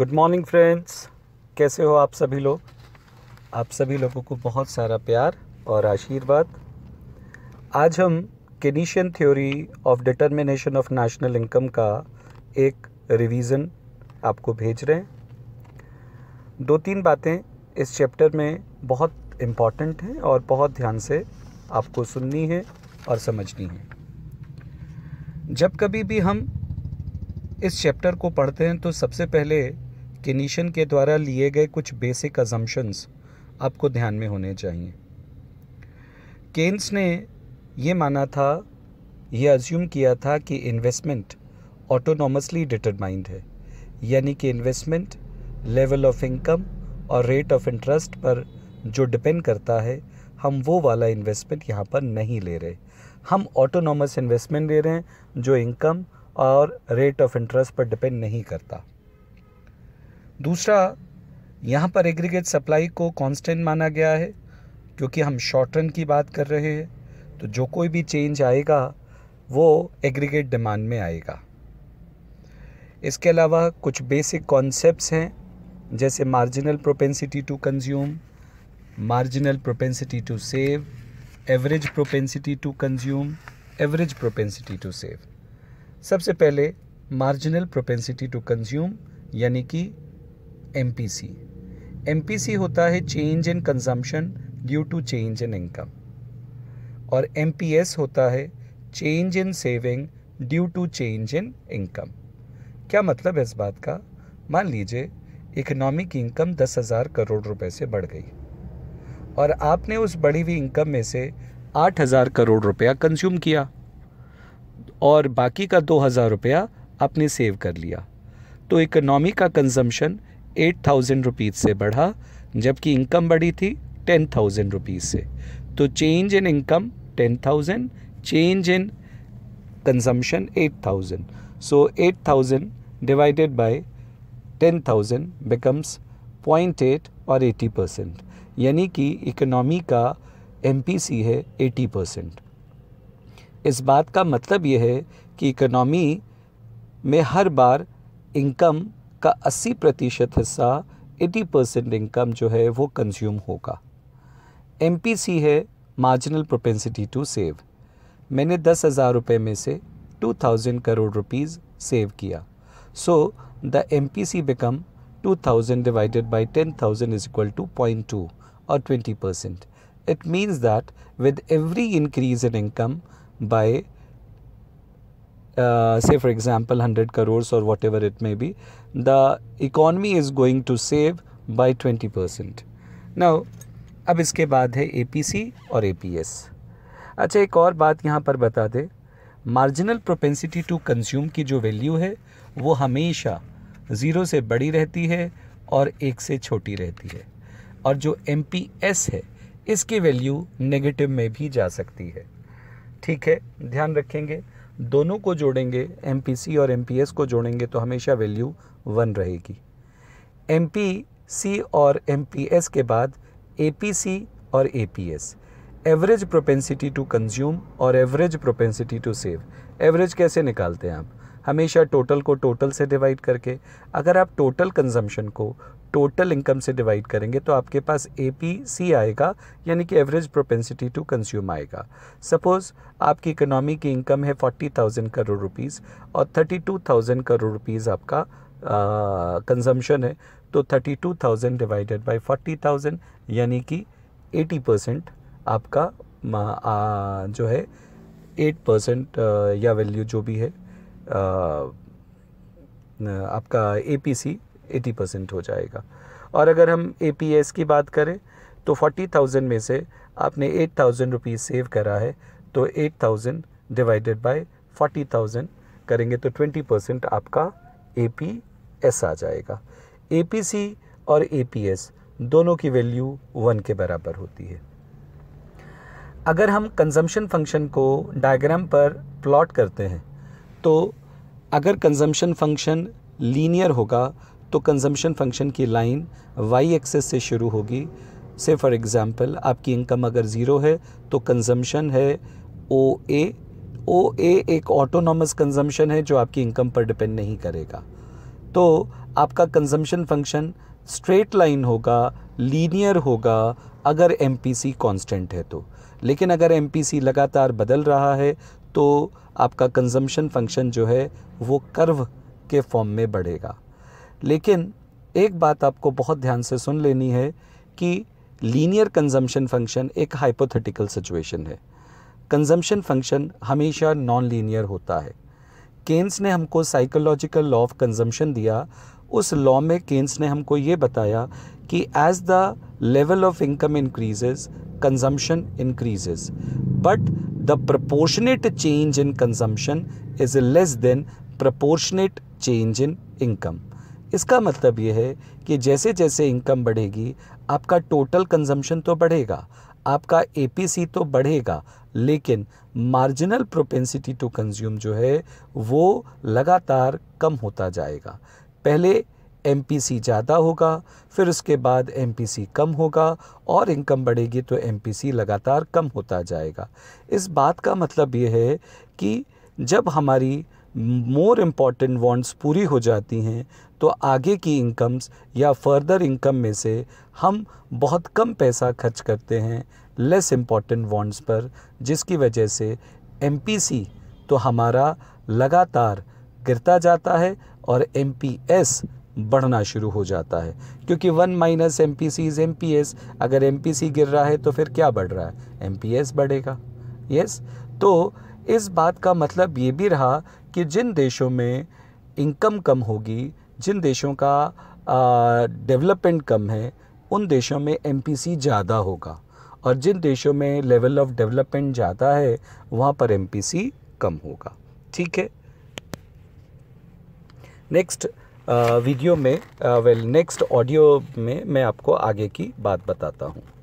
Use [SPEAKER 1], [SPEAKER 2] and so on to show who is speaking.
[SPEAKER 1] Good morning friends कैसे हो आप सभी लोग आप सभी लोगों को बहुत सारा प्यार और आशीर्वाद आज हम Keynesian theory of determination of national income का एक रिवीजन आपको भेज रहे हैं दो तीन बातें इस चैप्टर में बहुत इम्पॉर्टेंट हैं और बहुत ध्यान से आपको सुननी है और समझनी है जब कभी भी हम इस चैप्टर को पढ़ते हैं तो सबसे पहले केनिशन के द्वारा लिए गए कुछ बेसिक अजम्पन्स आपको ध्यान में होने चाहिए केन्स ने ये माना था ये अज्यूम किया था कि इन्वेस्टमेंट ऑटोनॉमसली डिटरमाइंड है यानी कि इन्वेस्टमेंट लेवल ऑफ इनकम और रेट ऑफ इंटरेस्ट पर जो डिपेंड करता है हम वो वाला इन्वेस्टमेंट यहाँ पर नहीं ले रहे हम ऑटोनॉमस इन्वेस्टमेंट ले रहे हैं जो इनकम और रेट ऑफ इंटरेस्ट पर डिपेंड नहीं करता दूसरा यहाँ पर एग्रीगेट सप्लाई को कांस्टेंट माना गया है क्योंकि हम शॉर्ट रन की बात कर रहे हैं तो जो कोई भी चेंज आएगा वो एग्रीगेट डिमांड में आएगा इसके अलावा कुछ बेसिक कॉन्सेप्ट्स हैं जैसे marginal propensity to consume marginal propensity to save average propensity to consume average propensity to save सबसे पहले मार्जिनल प्रोपेंसिटी टू कंज्यूम यानी कि M P C M P C होता है change in consumption due to change in income और M P S होता है change in saving due to change in income क्या मतलब है इस बात का मान लीजिए इकोनॉमिक इनकम दस हज़ार करोड़ रुपए से बढ़ गई और आपने उस बढ़ी हुई इनकम में से आठ हज़ार करोड़ रुपया कंज्यूम किया और बाकी का दो हज़ार रुपया आपने सेव कर लिया तो इकोनॉमी का कंजम्पशन एट थाउजेंड रुपीज़ से बढ़ा जबकि इनकम बढ़ी थी टेन थाउजेंड रुपीज़ से तो change in income ten thousand change in consumption eight thousand so eight thousand divided by ten thousand becomes point eight और एटी परसेंट यानी कि इकोनॉमी का एम है एटी परसेंट इस बात का मतलब यह है कि इकोनॉमी में हर बार इनकम का 80 प्रतिशत हिस्सा 80 परसेंट इनकम जो है वो कंज्यूम होगा एम है मार्जिनल प्रोपेंसिटी टू सेव मैंने दस हज़ार रुपये में से two thousand crore rupees save किया so the M P C become two thousand divided by ten thousand is equal to point two twenty 20%. It means that with every increase in income by uh, say for example 100 crores or whatever it may be the economy is going to save by 20% now अब इसके बाद है ए और ए अच्छा एक और बात यहाँ पर बता दें मार्जिनल प्रोपेंसिटी टू कंज्यूम की जो वैल्यू है वो हमेशा ज़ीरो से बड़ी रहती है और एक से छोटी रहती है और जो एम है इसकी वैल्यू नेगेटिव में भी जा सकती है ठीक है ध्यान रखेंगे दोनों को जोड़ेंगे एम और एम को जोड़ेंगे तो हमेशा वैल्यू वन रहेगी एम और एम के बाद ए और A average propensity to consume और average propensity to save average कैसे निकालते हैं आप हमेशा टोटल को टोटल से डिवाइड करके अगर आप टोटल कंजम्पशन को टोटल इनकम से डिवाइड करेंगे तो आपके पास ए पी सी आएगा यानी कि एवरेज प्रोपेंसिटी टू कंज्यूम आएगा सपोज़ आपकी इकोनॉमी की इनकम है फोर्टी थाउजेंड करोड़ रुपीज़ और thirty two thousand crore rupees आपका कंजम्पशन है तो thirty two thousand divided by forty thousand यानी कि एटी परसेंट आपका आ, जो है एट परसेंट या वैल्यू जो भी है आ, आपका A P C eighty percent हो जाएगा और अगर हम ए की बात करें तो फोर्टी थाउजेंड में से आपने एट थाउजेंड रुपीज़ सेव करा है तो eight thousand divided by forty thousand करेंगे तो ट्वेंटी परसेंट आपका ए आ जाएगा ए और ए दोनों की वैल्यू वन के बराबर होती है अगर हम कंजम्पशन फंक्शन को डायग्राम पर प्लॉट करते हैं तो अगर कंजम्पशन फंक्शन लीनियर होगा तो कंजम्पशन फंक्शन की लाइन वाई एक्सेस से शुरू होगी से फॉर एग्ज़ाम्पल आपकी इनकम अगर ज़ीरो है तो कंजम्पशन है ओ ए ओ ए एक ऑटोनॉमस कंजम्पशन है जो आपकी इनकम पर डिपेंड नहीं करेगा तो आपका कंजम्पशन फंक्शन स्ट्रेट लाइन होगा लीनियर होगा अगर एम कॉन्स्टेंट है तो लेकिन अगर एम लगातार बदल रहा है तो आपका कंजम्पशन फंक्शन जो है वो कर्व के फॉर्म में बढ़ेगा लेकिन एक बात आपको बहुत ध्यान से सुन लेनी है कि लीनियर कंजम्पशन फंक्शन एक हाइपोथेटिकल सिचुएशन है कंजम्पशन फंक्शन हमेशा नॉन लीनियर होता है केन्स ने हमको साइकोलॉजिकल लॉ ऑफ कंजम्पशन दिया उस लॉ में केन्स ने हमको ये बताया कि as the level of income increases consumption increases but the proportionate change in consumption is less than proportionate change in income इसका मतलब ये है कि जैसे जैसे इनकम बढ़ेगी आपका टोटल कंजम्पशन तो बढ़ेगा आपका ए तो बढ़ेगा लेकिन मार्जिनल प्रोपेंसिटी टू कंज्यूम जो है वो लगातार कम होता जाएगा पहले एम ज़्यादा होगा फिर उसके बाद एम कम होगा और इनकम बढ़ेगी तो एम लगातार कम होता जाएगा इस बात का मतलब ये है कि जब हमारी मोर इम्पॉर्टेंट वांट्स पूरी हो जाती हैं तो आगे की इनकम्स या फर्दर इनकम में से हम बहुत कम पैसा खर्च करते हैं लेस इम्पॉर्टेंट वॉन्ड्स पर जिसकी वजह से एम तो हमारा लगातार गिरता जाता है और एम बढ़ना शुरू हो जाता है क्योंकि one minus M P C is M P S अगर एम पी सी गिर रहा है तो फिर क्या बढ़ रहा है एम पी एस बढ़ेगा यस तो इस बात का मतलब ये भी रहा कि जिन देशों में इनकम कम होगी जिन देशों का डेवलपमेंट कम है उन देशों में एम ज़्यादा होगा और जिन देशों में लेवल ऑफ डेवलपमेंट ज़्यादा है वहाँ पर एम कम होगा ठीक है नेक्स्ट वीडियो में वेल नेक्स्ट ऑडियो में मैं आपको आगे की बात बताता हूँ